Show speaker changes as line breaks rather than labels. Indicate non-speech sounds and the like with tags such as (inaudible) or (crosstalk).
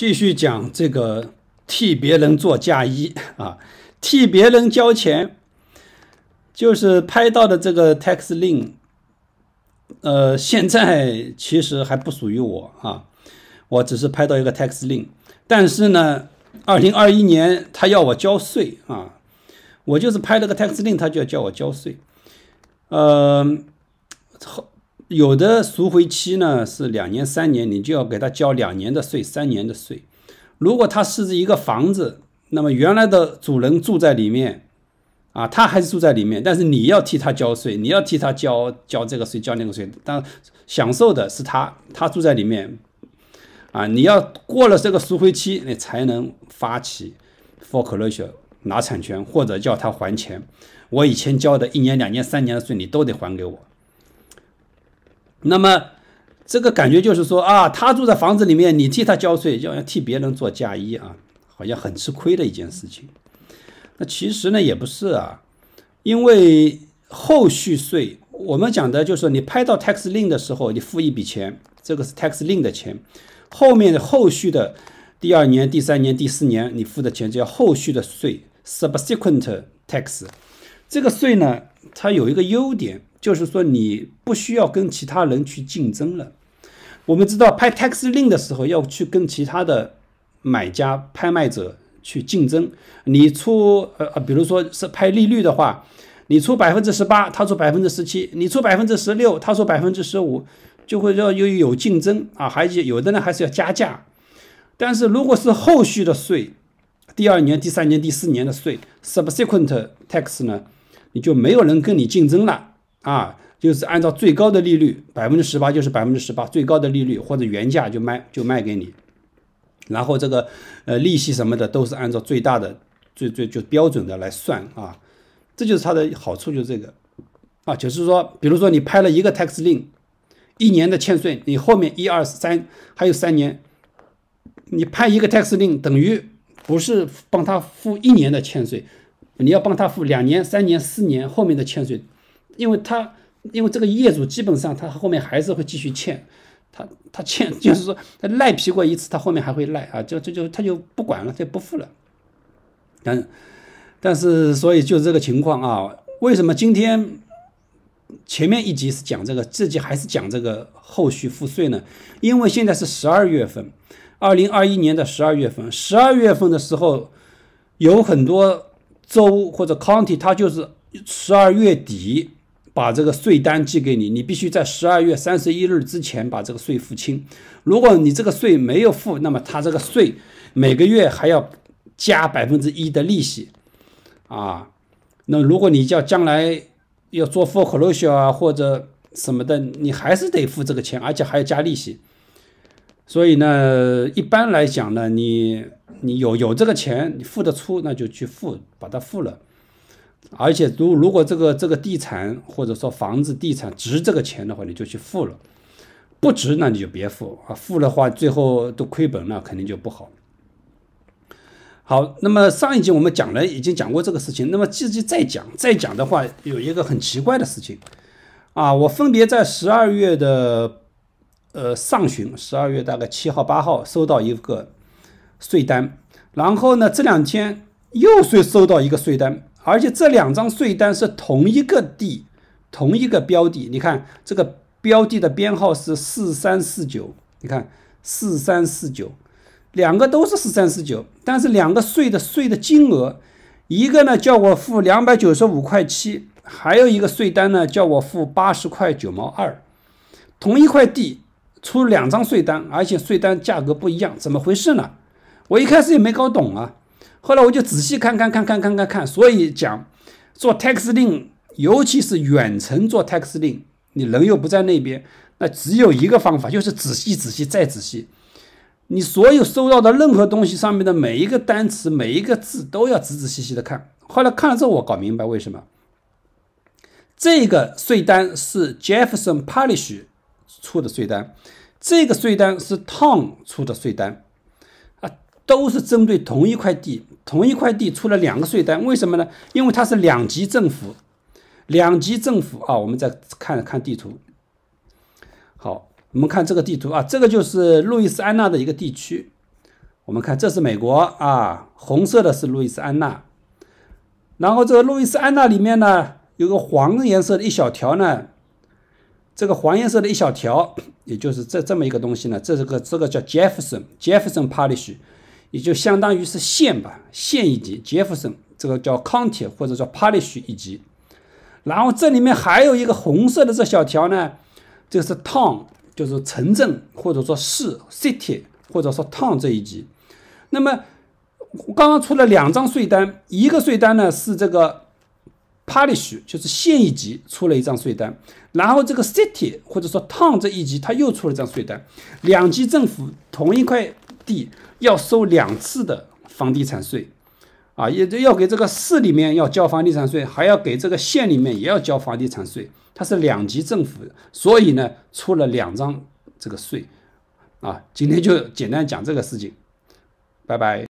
继续讲这个替别人做嫁衣啊，替别人交钱，就是拍到的这个 tax 令。呃，现在其实还不属于我啊，我只是拍到一个 tax 令，但是呢，二零二一年他要我交税啊，我就是拍了个 tax 令，他就要叫我交税。呃，后有的赎回期呢是两年、三年，你就要给他交两年的税、三年的税。如果他是一个房子，那么原来的主人住在里面，啊，他还是住在里面，但是你要替他交税，你要替他交交这个税、交那个税。当享受的是他，他住在里面，啊，你要过了这个赎回期，你才能发起 foreclosure 拿产权，或者叫他还钱。我以前交的一年、两年、三年的税，你都得还给我。那么，这个感觉就是说啊，他住在房子里面，你替他交税，就像替别人做嫁衣啊，好像很吃亏的一件事情。那其实呢，也不是啊，因为后续税，我们讲的就是你拍到 tax 令的时候，你付一笔钱，这个是 tax 令的钱。后面的后续的第二年、第三年、第四年，你付的钱叫后续的税 （subsequent tax）。这个税呢，它有一个优点。就是说，你不需要跟其他人去竞争了。我们知道拍 tax 令的时候，要去跟其他的买家、拍卖者去竞争。你出呃，比如说是拍利率的话，你出百分之十八，他出百分之十七，你出百分之十六，他出百分之十五，就会要有有竞争啊。还有的呢，还是要加价。但是如果是后续的税，第二年、第三年、第四年的税 subsequent tax 呢，你就没有人跟你竞争了。啊，就是按照最高的利率百分之十八，就是百分之十八最高的利率或者原价就卖就卖给你，然后这个呃利息什么的都是按照最大的最最就标准的来算啊，这就是它的好处，就是这个啊，就是说，比如说你拍了一个 tax 令，一年的欠税，你后面一二三还有三年，你拍一个 tax 令等于不是帮他付一年的欠税，你要帮他付两年、三年、四年后面的欠税。因为他，因为这个业主基本上他后面还是会继续欠，他他欠 (laughs) 就是说他赖皮过一次，他后面还会赖啊，就这就他就不管了，他就不付了。但但是所以就这个情况啊，为什么今天前面一集是讲这个，这集还是讲这个后续付税呢？因为现在是十二月份，二零二一年的十二月份，十二月份的时候有很多州或者 county，它就是十二月底。把这个税单寄给你，你必须在十二月三十一日之前把这个税付清。如果你这个税没有付，那么他这个税每个月还要加百分之一的利息，啊，那如果你叫将来要做 foreclosure 啊或者什么的，你还是得付这个钱，而且还要加利息。所以呢，一般来讲呢，你你有有这个钱，你付得出，那就去付，把它付了。而且如如果这个这个地产或者说房子地产值这个钱的话，你就去付了；不值，那你就别付啊。付的话，最后都亏本了，肯定就不好。好，那么上一集我们讲了，已经讲过这个事情。那么继续再讲再讲的话，有一个很奇怪的事情啊。我分别在十二月的呃上旬，十二月大概七号八号收到一个税单，然后呢这两天又是收到一个税单。而且这两张税单是同一个地，同一个标的。你看这个标的的编号是四三四九，你看四三四九，两个都是四三四九，但是两个税的税的金额，一个呢叫我付两百九十五块七，还有一个税单呢叫我付八十块九毛二，同一块地出两张税单，而且税单价格不一样，怎么回事呢？我一开始也没搞懂啊。后来我就仔细看看看看看看看，所以讲做 tax 令，尤其是远程做 tax 令，你人又不在那边，那只有一个方法，就是仔细仔细再仔细。你所有收到的任何东西上面的每一个单词、每一个字都要仔仔细细的看。后来看了之后，我搞明白为什么这个税单是 Jefferson Parish 出的税单，这个税单是 t o m 出的税单。都是针对同一块地，同一块地出了两个税单，为什么呢？因为它是两级政府，两级政府啊！我们再看看地图。好，我们看这个地图啊，这个就是路易斯安那的一个地区。我们看，这是美国啊，红色的是路易斯安那，然后这个路易斯安那里面呢，有个黄颜色的一小条呢，这个黄颜色的一小条，也就是这这么一个东西呢，这是个这个叫 Jefferson Jefferson Parish。也就相当于是县吧，县一级，杰弗森这个叫康铁或者叫帕 s 什一级，然后这里面还有一个红色的这小条呢，就是 town，就是城镇或者说市 city 或者说 town 这一级。那么刚刚出了两张税单，一个税单呢是这个 parish，就是县一级出了一张税单，然后这个 city 或者说 town 这一级他又出了一张税单，两级政府同一块。地要收两次的房地产税，啊，也要给这个市里面要交房地产税，还要给这个县里面也要交房地产税，它是两级政府，所以呢，出了两张这个税，啊，今天就简单讲这个事情，拜拜。